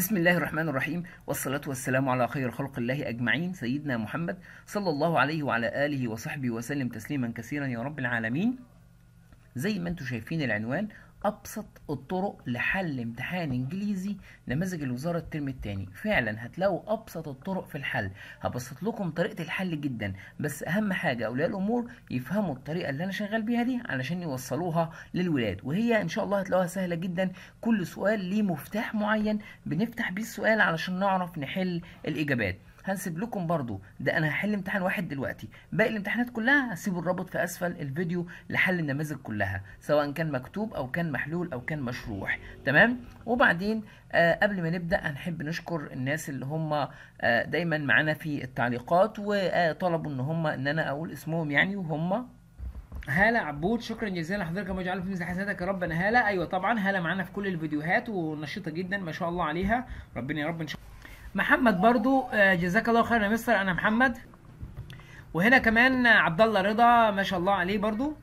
بسم الله الرحمن الرحيم والصلاة والسلام على خير خلق الله أجمعين سيدنا محمد صلى الله عليه وعلى آله وصحبه وسلم تسليما كثيرا يا رب العالمين زي ما انتم شايفين العنوان أبسط الطرق لحل امتحان إنجليزي نماذج الوزارة الترم التاني فعلا هتلاقوا أبسط الطرق في الحل هبسط لكم طريقة الحل جدا بس أهم حاجة أولياء الأمور يفهموا الطريقة اللي أنا شغال بيها دي علشان يوصلوها للولاد وهي إن شاء الله هتلاقوها سهلة جدا كل سؤال ليه مفتاح معين بنفتح بيه السؤال علشان نعرف نحل الإجابات هنسيب لكم برضو ده انا هحل امتحان واحد دلوقتي باقي الامتحانات كلها هسيبوا الرابط في اسفل الفيديو لحل النماذج كلها سواء كان مكتوب او كان محلول او كان مشروح تمام وبعدين آه قبل ما نبدا هنحب نشكر الناس اللي هم آه دايما معانا في التعليقات وطلبوا ان هم ان انا اقول اسمهم يعني وهم هلا عبود شكرا جزيلا لحضرتك يا مجعل في ميزان حسناتك يا رب انا هلا ايوه طبعا هلا معانا في كل الفيديوهات ونشيطه جدا ما شاء الله عليها ربنا يا رب ان شاء الله محمد برضو آه، جزاك الله خيرا يا مستر انا محمد وهنا كمان عبد الله رضا ما شاء الله عليه برضو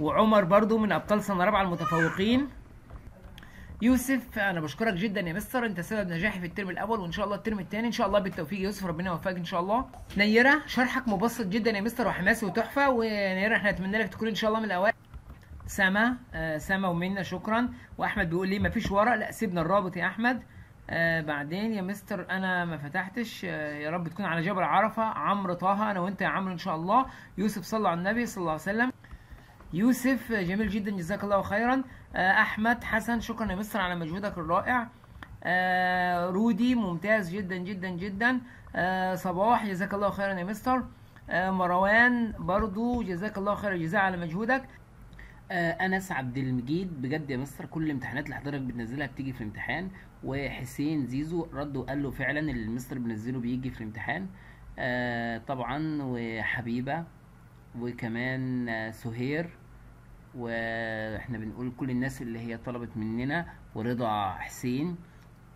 وعمر برضو من ابطال سنه رابعه المتفوقين يوسف انا بشكرك جدا يا مستر انت سبب نجاحي في الترم الاول وان شاء الله الترم الثاني ان شاء الله بالتوفيق يا يوسف ربنا يوفقك ان شاء الله نيره شرحك مبسط جدا يا مستر وحماسي وتحفه ونيره احنا نتمنى لك تكون ان شاء الله من الاوائل سما آه سما ومنا شكرا واحمد بيقول لي مفيش ورق لا سيبنا الرابط يا احمد آه، بعدين يا مستر انا ما فتحتش آه، يا رب تكون على جبل عرفه عمرو طه انا وانت يا عمرو ان شاء الله يوسف صلى على النبي صلى الله عليه وسلم يوسف آه، جميل جدا جزاك الله خيرا احمد حسن شكرا يا مستر على مجهودك الرائع آه رودي ممتاز جدا جدا جدا آه صباح جزاك الله خيرا يا مستر آه مروان برضو جزاك الله خير جزاء على مجهودك آه، انس عبد المجيد بجد يا مستر كل الامتحانات اللي حضرتك بتنزلها بتيجي في الامتحان وحسين زيزو رد وقال له فعلا اللي المستر بنزله بيجي في الامتحان آه طبعا وحبيبه وكمان آه سهير واحنا بنقول كل الناس اللي هي طلبت مننا ورضا حسين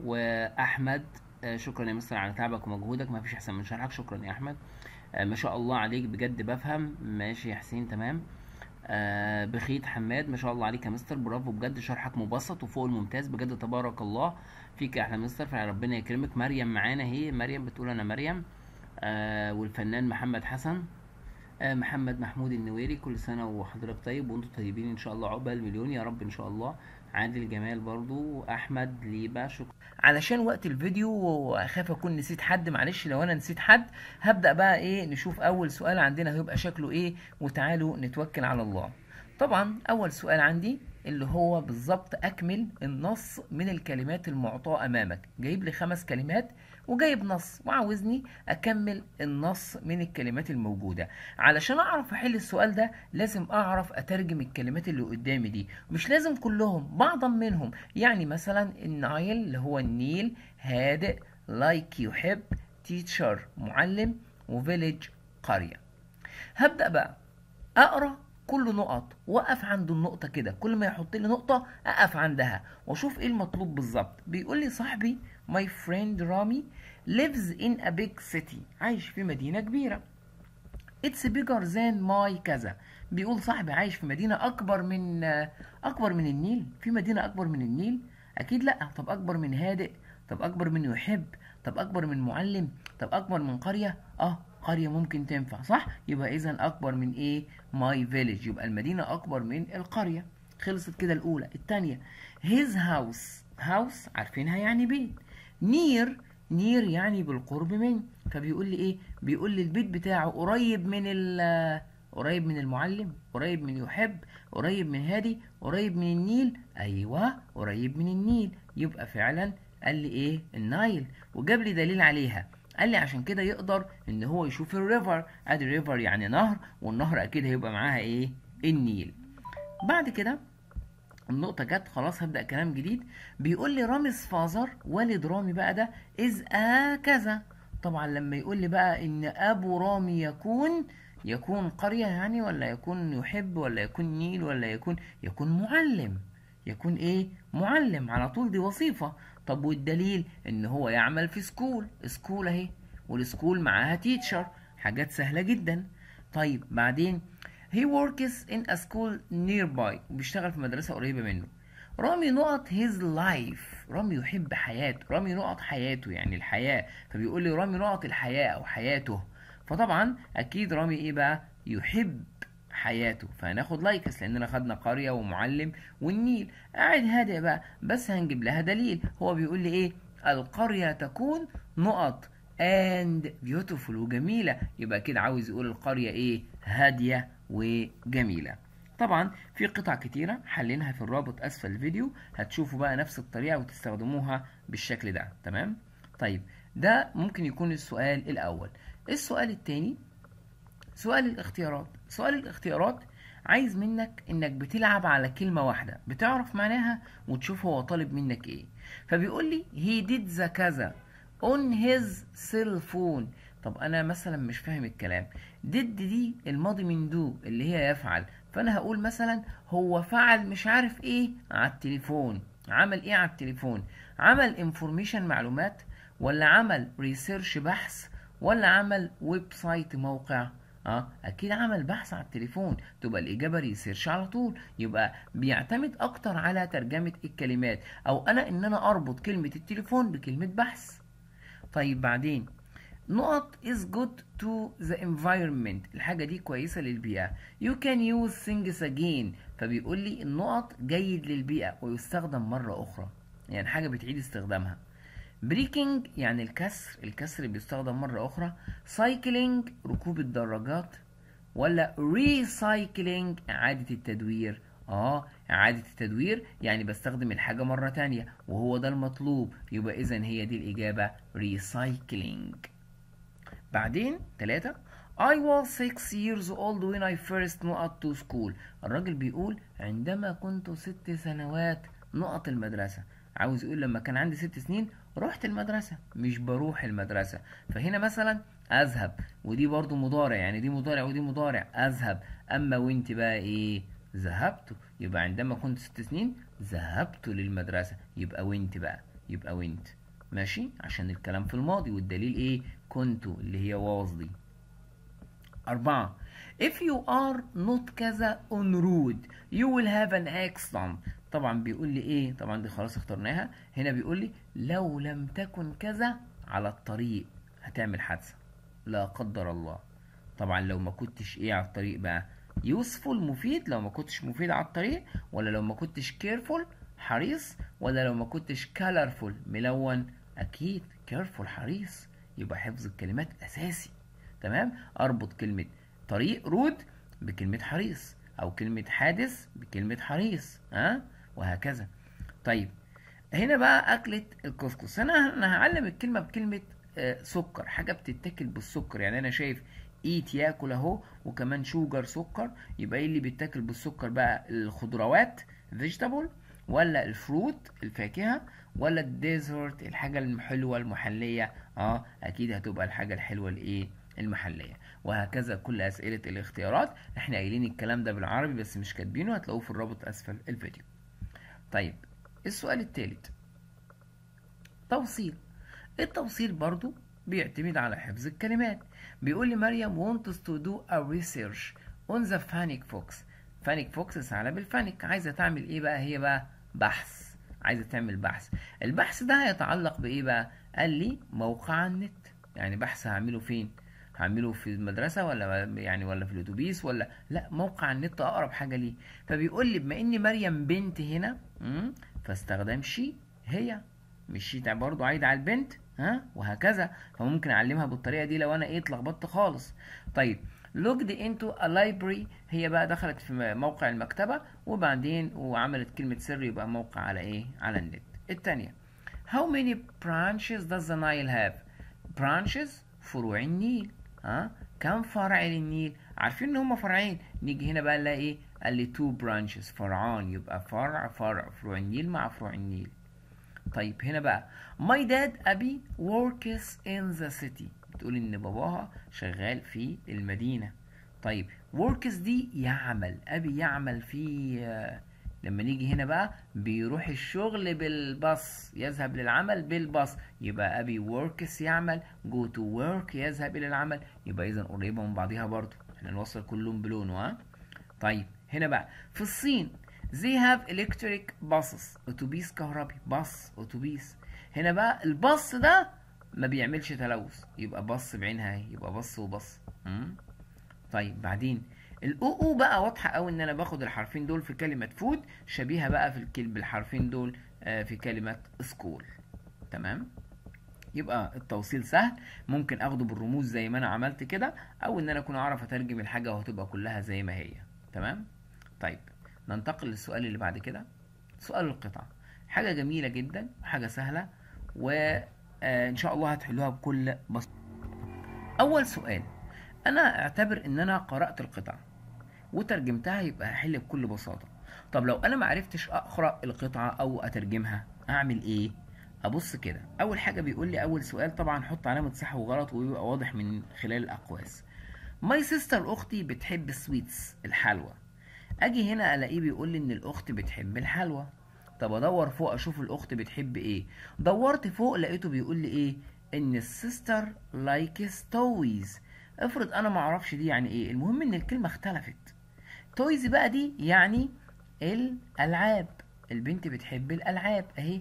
واحمد آه شكرا يا مستر على تعبك ومجهودك ما فيش احسن من شرحك شكرا يا احمد آه، ما شاء الله عليك بجد بفهم ماشي يا حسين تمام آه، بخيت حماد ما شاء الله عليك يا مستر برافو بجد شرحك مبسط وفوق الممتاز بجد تبارك الله فيك يا احلى مستر فربنا يكرمك مريم معانا اهي مريم بتقول انا مريم آه والفنان محمد حسن آه محمد محمود النويري كل سنه وحضرتك طيب وانتم طيبين ان شاء الله عقبال مليون يا رب ان شاء الله عادل جمال برضو واحمد ليبا شكرا علشان وقت الفيديو واخاف اكون نسيت حد معلش لو انا نسيت حد هبدا بقى ايه نشوف اول سؤال عندنا هيبقى شكله ايه وتعالوا نتوكل على الله طبعا اول سؤال عندي اللي هو بالظبط اكمل النص من الكلمات المعطاه امامك جايب لي خمس كلمات وجايب نص وعاوزني اكمل النص من الكلمات الموجوده علشان اعرف احل السؤال ده لازم اعرف اترجم الكلمات اللي قدامي دي مش لازم كلهم بعضا منهم يعني مثلا النايل اللي هو النيل هادئ لايك يحب تيتشر معلم وفيليج قريه هبدا بقى اقرا كل نقط وقف عند النقطة كده كل ما يحط لي نقطة أقف عندها وأشوف إيه المطلوب بالظبط بيقول لي صاحبي My friend Rami lives in a big city عايش في مدينة كبيرة It's bigger than my كذا بيقول صاحبي عايش في مدينة أكبر من أكبر من النيل في مدينة أكبر من النيل أكيد لأ طب أكبر من هادئ طب أكبر من يحب طب أكبر من معلم طب أكبر من قرية أه قرية ممكن تنفع صح يبقى إذا أكبر من إيه my village يبقى المدينة أكبر من القرية خلصت كده الأولى الثانية his house house عارفينها يعني بيت نير نير يعني بالقرب من فبيقول لي ايه بيقول لي البيت بتاعه قريب من ال قريب من المعلم قريب من يحب قريب من هادي قريب من النيل ايوه قريب من النيل يبقى فعلا قال لي ايه النايل وجاب لي دليل عليها قال لي عشان كده يقدر ان هو يشوف الريفر ادي ريفر يعني نهر والنهر اكيد هيبقى معاها ايه النيل بعد كده النقطة جت خلاص هبدأ كلام جديد بيقول لي رامز فازر والد رامي بقى ده إذ آه كذا طبعا لما يقول لي بقى إن أبو رامي يكون يكون قرية يعني ولا يكون يحب ولا يكون نيل ولا يكون يكون معلم يكون إيه معلم على طول دي وظيفة طب والدليل إن هو يعمل في سكول سكول أهي والسكول معاها تيتشر حاجات سهلة جدا طيب بعدين He works in a school nearby بيشتغل في مدرسة قريبة منه رامي نقط his life رامي يحب حياته رامي نقط حياته يعني الحياة فبيقول لي رامي نقط الحياة أو حياته فطبعا أكيد رامي إيه بقى يحب حياته فهناخد لايكس لاننا خدنا قريه ومعلم والنيل قاعد هادئ بقى بس هنجيب لها دليل هو بيقول لي ايه القريه تكون نقط and beautiful وجميله يبقى كده عاوز يقول القريه ايه هاديه وجميلة طبعا في قطع كتيرة حلينها في الرابط أسفل الفيديو هتشوفوا بقى نفس الطريقة وتستخدموها بالشكل ده تمام طيب ده ممكن يكون السؤال الأول السؤال الثاني سؤال الاختيارات سؤال الاختيارات عايز منك انك بتلعب على كلمة واحدة بتعرف معناها وتشوف هو طالب منك ايه فبيقول لي he did the كذا on his cell phone طب انا مثلا مش فاهم الكلام ديد دي الماضي من دو اللي هي يفعل فانا هقول مثلا هو فعل مش عارف ايه على التليفون عمل ايه على التليفون عمل انفورميشن معلومات ولا عمل ريسيرش بحث ولا عمل ويب سايت موقع اه اكيد عمل بحث على التليفون تبقى الاجابه ريسيرش على طول يبقى بيعتمد اكتر على ترجمه الكلمات او انا ان انا اربط كلمه التليفون بكلمه بحث طيب بعدين نقط is good to the environment الحاجة دي كويسة للبيئة you can use things again فبيقول لي النقط جيد للبيئة ويستخدم مرة أخرى يعني حاجة بتعيد استخدامها بريكنج يعني الكسر الكسر بيستخدم مرة أخرى سايكلينج ركوب الدراجات ولا ريسايكلينج إعادة التدوير اه إعادة التدوير يعني بستخدم الحاجة مرة تانية وهو ده المطلوب يبقى إذا هي دي الإجابة ريسايكلينج بعدين تلاتة I was six years old when I first went to school الراجل بيقول عندما كنت ست سنوات نقط المدرسة عاوز يقول لما كان عندي ست سنين رحت المدرسة مش بروح المدرسة فهنا مثلا أذهب ودي برضو مضارع يعني دي مضارع ودي مضارع أذهب أما وأنت بقى إيه ذهبت يبقى عندما كنت ست سنين ذهبت للمدرسة يبقى وأنت بقى يبقى وأنت ماشي عشان الكلام في الماضي والدليل ايه كنت اللي هي واز دي أربعة If you are not كذا on road you will have an accident طبعا بيقول لي ايه طبعا دي خلاص اخترناها هنا بيقول لي لو لم تكن كذا على الطريق هتعمل حادثة لا قدر الله طبعا لو ما كنتش ايه على الطريق بقى يوسفول مفيد لو ما كنتش مفيد على الطريق ولا لو ما كنتش كيرفول حريص ولا لو ما كنتش كالرفول ملون اكيد كيرفول حريص يبقى حفظ الكلمات اساسي تمام اربط كلمه طريق رود بكلمه حريص او كلمه حادث بكلمه حريص ها وهكذا طيب هنا بقى اكله الكسكس انا هعلم الكلمه بكلمه آه، سكر حاجه بتتاكل بالسكر يعني انا شايف ايت ياكل اهو وكمان شوجر سكر يبقى ايه اللي بيتاكل بالسكر بقى الخضروات فيجيتابل ولا الفروت الفاكهه ولا الديزرت الحاجه الحلوه المحليه اه اكيد هتبقى الحاجه الحلوه الايه المحليه وهكذا كل اسئله الاختيارات احنا قايلين الكلام ده بالعربي بس مش كاتبينه هتلاقوه في الرابط اسفل الفيديو طيب السؤال الثالث توصيل التوصيل برضو بيعتمد على حفظ الكلمات بيقول لي مريم wants to do a research on the فانيك فوكس فانيك فوكس ثعلب الفانيك عايزه تعمل ايه بقى هي بقى بحث عايزه تعمل بحث البحث ده هيتعلق بايه بقى قال لي موقع النت يعني بحث هعمله فين هعمله في المدرسه ولا يعني ولا في الاتوبيس ولا لا موقع النت اقرب حاجه ليه فبيقول لي بما ان مريم بنت هنا فاستخدم شي هي مش شي برضو عايد على البنت ها وهكذا فممكن اعلمها بالطريقه دي لو انا ايه اتلخبطت خالص طيب لوجد انتو ا library هي بقى دخلت في موقع المكتبة وبعدين وعملت كلمة سر يبقى موقع على ايه على النت التانية how many branches does the Nile have branches فروع النيل ها كم فرع للنيل عارفين ان هم فرعين نيجي هنا بقى نلاقي ايه قال لي two branches فرعان يبقى فرع فرع فروع النيل مع فروع النيل طيب هنا بقى my dad أبي works in the city بتقول ان باباها شغال في المدينه طيب وركس دي يعمل ابي يعمل في لما نيجي هنا بقى بيروح الشغل بالباص يذهب للعمل بالباص يبقى ابي وركس يعمل جو تو ورك يذهب الى العمل يبقى اذا قريبه من بعضيها برضو احنا نوصل كلهم بلونه ها طيب هنا بقى في الصين they have electric buses اتوبيس كهربي باص اتوبيس هنا بقى الباص ده ما بيعملش تلوث يبقى بص بعينها اهي يبقى بص وبص امم طيب بعدين الاو او بقى واضحه قوي ان انا باخد الحرفين دول في كلمه فود شبيهه بقى في الكلب بالحرفين دول آه، في كلمه سكول تمام يبقى التوصيل سهل ممكن اخده بالرموز زي ما انا عملت كده او ان انا اكون اعرف اترجم الحاجه وهتبقى كلها زي ما هي تمام طيب ننتقل للسؤال اللي بعد كده سؤال القطع حاجه جميله جدا وحاجه سهله و آه، ان شاء الله هتحلوها بكل بساطه اول سؤال انا اعتبر ان انا قرات القطع وترجمتها يبقى هحل بكل بساطه طب لو انا معرفتش اقرا القطعه او اترجمها اعمل ايه ابص كده اول حاجه بيقول لي اول سؤال طبعا حط علامه صح وغلط ويبقى واضح من خلال الاقواس ماي سيستر اختي بتحب السويتس الحلوى اجي هنا الاقيه بيقول لي ان الاخت بتحب الحلوى طب ادور فوق اشوف الاخت بتحب ايه دورت فوق لقيته بيقول لي ايه ان السيستر لايكس تويز افرض انا ما اعرفش دي يعني ايه المهم ان الكلمه اختلفت تويز بقى دي يعني الالعاب البنت بتحب الالعاب اهي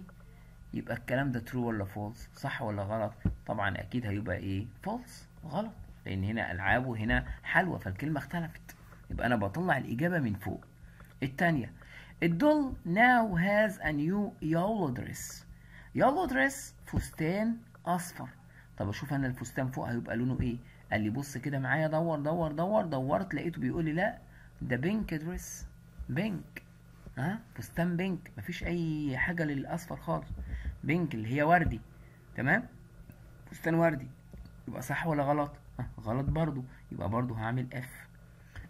يبقى الكلام ده ترو ولا فولس صح ولا غلط طبعا اكيد هيبقى ايه فولس غلط لان هنا العاب وهنا حلوى فالكلمه اختلفت يبقى انا بطلع الاجابه من فوق الثانيه الدول now has a new يولو دريس يولو دريس فستان اصفر طب اشوف انا الفستان فوق هيبقى لونه ايه قال لي بص كده معايا دور دور دور دورت لقيته بيقول لي لا ده بينك دريس بينك ها فستان بينك مفيش اي حاجه للاصفر خالص بينك اللي هي وردي تمام فستان وردي يبقى صح ولا غلط ها غلط برضو يبقى برضو هعمل اف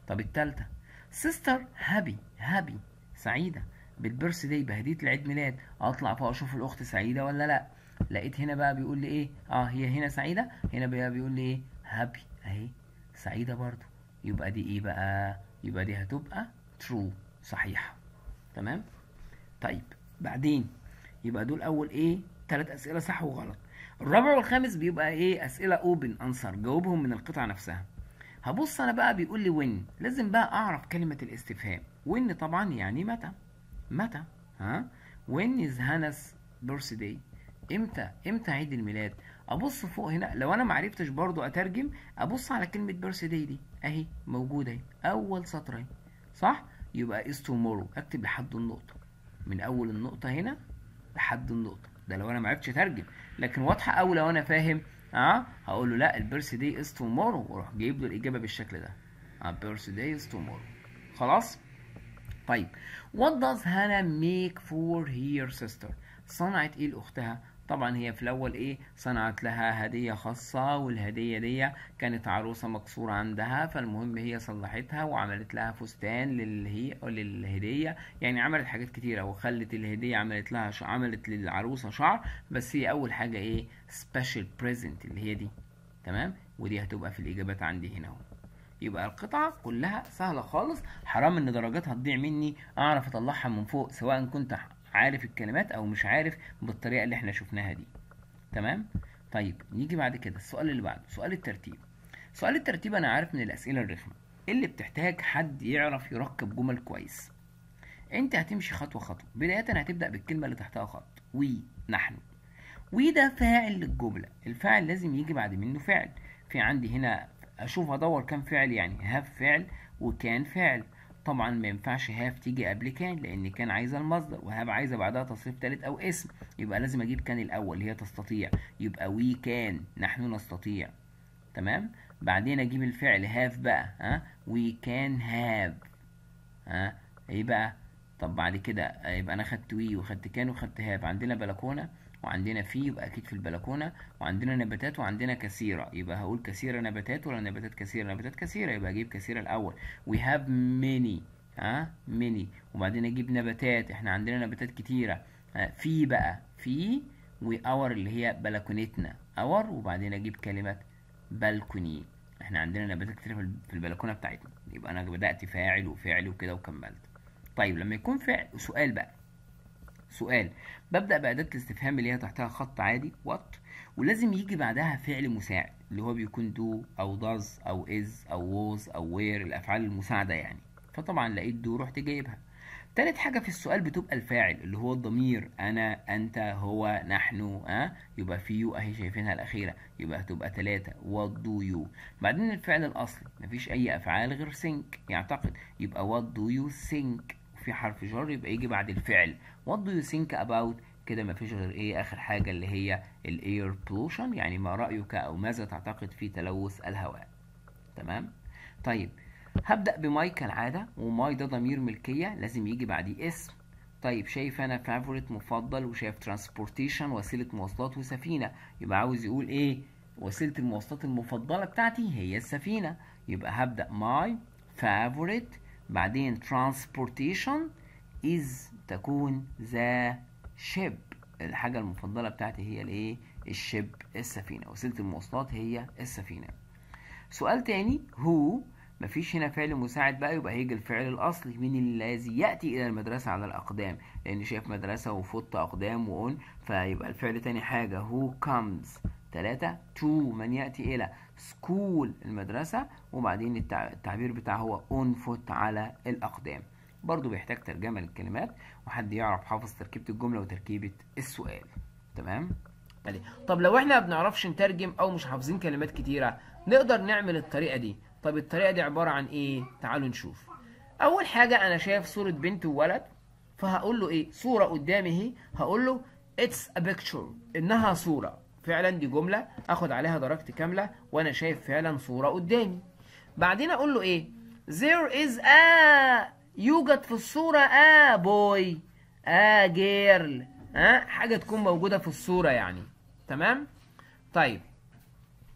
طب التالتة سيستر هابي هابي سعيده بالبيرث داي بهديه العيد ميلاد اطلع بقى اشوف الاخت سعيده ولا لا لقيت هنا بقى بيقول لي ايه اه هي هنا سعيده هنا بقى بيقول لي ايه هابي اهي سعيده برضو يبقى دي ايه بقى يبقى دي هتبقى ترو صحيحه تمام طيب بعدين يبقى دول اول ايه ثلاث اسئله صح وغلط الرابع والخامس بيبقى ايه اسئله اوبن انسر جاوبهم من القطعه نفسها هبص انا بقى بيقول لي وين لازم بقى اعرف كلمه الاستفهام وإن طبعا يعني متى متى ها وإن إز هانس birthday امتى امتى عيد الميلاد ابص فوق هنا لو انا معرفتش برضو اترجم ابص على كلمه بيرث داي دي اهي موجوده اهي اول سطر اهي صح يبقى از تومورو اكتب لحد النقطه من اول النقطه هنا لحد النقطه ده لو انا معرفتش اترجم لكن واضحه قوي لو انا فاهم اه هقول له لا البيرث داي از تومورو واروح جايب له الاجابه بالشكل ده اه بيرث داي از تومورو خلاص طيب what does Hannah make for her sister صنعت ايه لاختها طبعا هي في الاول ايه صنعت لها هديه خاصه والهديه دي كانت عروسه مكسوره عندها فالمهم هي صلحتها وعملت لها فستان للهي للهديه يعني عملت حاجات كتيره وخلت الهديه عملت لها ش... عملت للعروسه شعر بس هي اول حاجه ايه سبيشال بريزنت اللي هي دي تمام ودي هتبقى في الاجابات عندي هنا اهو يبقى القطعة كلها سهلة خالص حرام ان درجاتها تضيع مني اعرف اطلعها من فوق سواء كنت عارف الكلمات او مش عارف بالطريقة اللي احنا شفناها دي تمام طيب نيجي بعد كده السؤال اللي بعده سؤال الترتيب سؤال الترتيب انا عارف من الاسئلة الرخمة إيه اللي بتحتاج حد يعرف يركب جمل كويس انت هتمشي خطوة خطوة بداية هتبدأ بالكلمة اللي تحتها خط وي نحن وي ده فاعل للجملة الفاعل لازم يجي بعد منه فعل في عندي هنا اشوف ادور كان فعل يعني هاف فعل وكان فعل طبعا ما ينفعش هاف تيجي قبل كان لان كان عايزه المصدر وهاب عايزه بعدها تصريف تالت او اسم يبقى لازم اجيب كان الاول هي تستطيع يبقى وي كان نحن نستطيع تمام بعدين اجيب الفعل هاف بقى ها وي كان هاف ها ايه بقى طب بعد كده يبقى انا خدت وي وخدت كان وخدت هاف عندنا بلكونه وعندنا في يبقى اكيد في البلكونه وعندنا نباتات وعندنا كثيره يبقى هقول كثيره نباتات ولا نباتات كثيره نباتات كثيره يبقى اجيب كثيره الاول وي هاف ميني ها ميني وبعدين اجيب نباتات احنا عندنا نباتات كثيره آه، في بقى في اور اللي هي بلكونتنا اور وبعدين اجيب كلمه بلكوني احنا عندنا نباتات كثيره في البلكونه بتاعتنا يبقى انا بدات فاعل وفعل وكده وكملت طيب لما يكون فعل سؤال بقى سؤال ببدأ بأداة الاستفهام اللي هي تحتها خط عادي وات ولازم يجي بعدها فعل مساعد اللي هو بيكون دو أو داز أو از أو ووز أو وير الأفعال المساعدة يعني فطبعا لقيت دو رحت جايبها تالت حاجة في السؤال بتبقى الفاعل اللي هو الضمير أنا أنت هو نحن أه؟ يبقى في يو أهي شايفينها الأخيرة يبقى هتبقى تلاتة وات دو يو بعدين الفعل الأصلي مفيش أي أفعال غير سينك يعتقد يبقى وات دو يو سينك في حرف جر يبقى يجي بعد الفعل what do you think about كده مفيش غير ايه اخر حاجه اللي هي الاير بولوشن يعني ما رايك او ماذا تعتقد في تلوث الهواء تمام طيب هبدا بماي كالعاده وماي ده ضمير ملكيه لازم يجي بعديه اسم طيب شايف انا فافوريت مفضل وشايف ترانسبورتيشن وسيله مواصلات وسفينه يبقى عاوز يقول ايه وسيله المواصلات المفضله بتاعتي هي السفينه يبقى هبدا ماي فافوريت بعدين transportation is تكون the ship الحاجة المفضلة بتاعتي هي الايه الشيب السفينة وسيلة المواصلات هي السفينة سؤال تاني هو مفيش هنا فعل مساعد بقى يبقى هيجي الفعل الأصلي مين الذي يأتي إلى المدرسة على الأقدام لأن شايف مدرسة وفوت أقدام وأون فيبقى الفعل تاني حاجة هو كامز ثلاثه تو من يأتي إلى سكول المدرسة وبعدين التعبير بتاعه هو اون فوت على الأقدام برضو بيحتاج ترجمة للكلمات وحد يعرف حافظ تركيبة الجملة وتركيبة السؤال تمام طب لو احنا ما بنعرفش نترجم او مش حافظين كلمات كتيرة نقدر نعمل الطريقة دي طب الطريقة دي عبارة عن ايه تعالوا نشوف اول حاجة انا شايف صورة بنت وولد فهقول له ايه صورة قدامي اهي هقول له اتس a picture انها صورة فعلا دي جملة اخد عليها درجتي كاملة وانا شايف فعلا صورة قدامي بعدين اقول له ايه there is a يوجد في الصورة a boy a girl ها حاجة تكون موجودة في الصورة يعني تمام طيب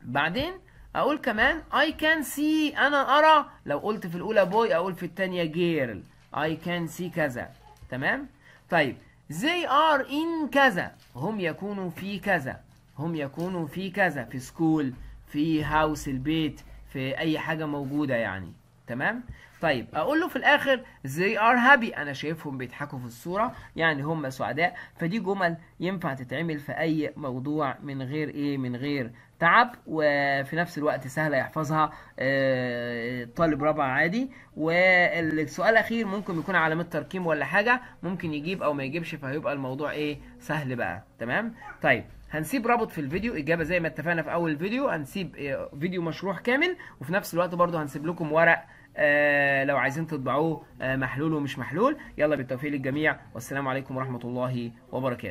بعدين اقول كمان I can see انا ارى لو قلت في الاولى boy اقول في الثانية girl I can see كذا تمام طيب they are in كذا هم يكونوا في كذا هم يكونوا في كذا في سكول في هاوس البيت في اي حاجه موجوده يعني تمام طيب اقول له في الاخر they are happy انا شايفهم بيضحكوا في الصوره يعني هم سعداء فدي جمل ينفع تتعمل في اي موضوع من غير ايه من غير تعب وفي نفس الوقت سهله يحفظها آه، طالب رابع عادي والسؤال الاخير ممكن يكون علامه ترقيم ولا حاجه ممكن يجيب او ما يجيبش فهيبقى الموضوع ايه سهل بقى تمام طيب هنسيب رابط في الفيديو اجابه زي ما اتفقنا في اول فيديو هنسيب آه، فيديو مشروح كامل وفي نفس الوقت برضه هنسيب لكم ورق آه، لو عايزين تطبعوه آه، محلول ومش محلول يلا بالتوفيق للجميع والسلام عليكم ورحمه الله وبركاته